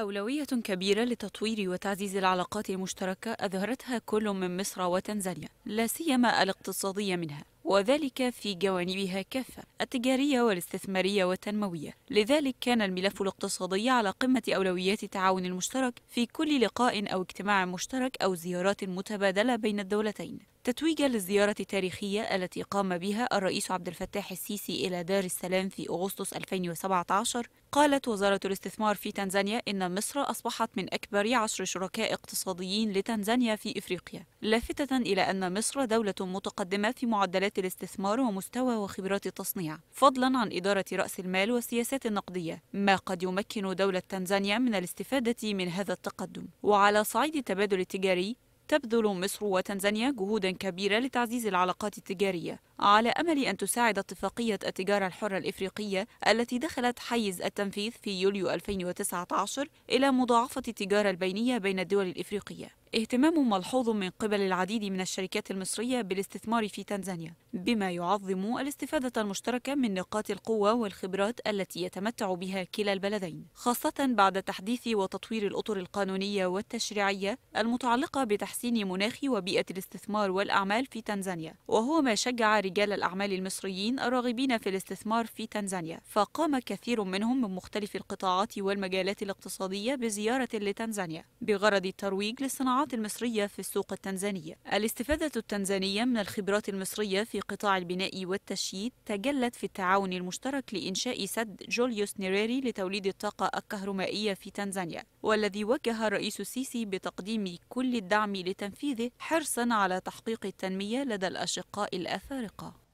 أولوية كبيرة لتطوير وتعزيز العلاقات المشتركة أظهرتها كل من مصر وتنزانيا لا سيما الاقتصادية منها وذلك في جوانبها كافة التجارية والاستثمارية والتنموية لذلك كان الملف الاقتصادي على قمة أولويات التعاون المشترك في كل لقاء أو اجتماع مشترك أو زيارات متبادلة بين الدولتين تتويجا للزيارة التاريخية التي قام بها الرئيس عبد الفتاح السيسي إلى دار السلام في أغسطس 2017 قالت وزارة الاستثمار في تنزانيا إن مصر أصبحت من أكبر عشر شركاء اقتصاديين لتنزانيا في إفريقيا لافتة إلى أن مصر دولة متقدمة في معدلات الاستثمار ومستوى وخبرات التصنيع فضلا عن إدارة رأس المال والسياسات النقدية ما قد يمكن دولة تنزانيا من الاستفادة من هذا التقدم وعلى صعيد التبادل التجاري تبذل مصر وتنزانيا جهودا كبيرة لتعزيز العلاقات التجارية على أمل أن تساعد اتفاقية التجارة الحرة الإفريقية التي دخلت حيز التنفيذ في يوليو 2019 إلى مضاعفة التجارة البينية بين الدول الإفريقية اهتمام ملحوظ من قبل العديد من الشركات المصرية بالاستثمار في تنزانيا بما يعظم الاستفادة المشتركة من نقاط القوة والخبرات التي يتمتع بها كلا البلدين خاصة بعد تحديث وتطوير الأطر القانونية والتشريعية المتعلقة بتحسين مناخ وبيئة الاستثمار والأعمال في تنزانيا وهو ما شجع رجال الأعمال المصريين الراغبين في الاستثمار في تنزانيا فقام كثير منهم من مختلف القطاعات والمجالات الاقتصادية بزيارة لتنزانيا بغرض الترويج للصناعة الصناعات المصرية في السوق التنزانية الاستفادة التنزانية من الخبرات المصرية في قطاع البناء والتشييد تجلت في التعاون المشترك لإنشاء سد جوليوس نيريري لتوليد الطاقة الكهرومائية في تنزانيا والذي وجه الرئيس السيسي بتقديم كل الدعم لتنفيذه حرصا على تحقيق التنمية لدى الأشقاء الأفارقة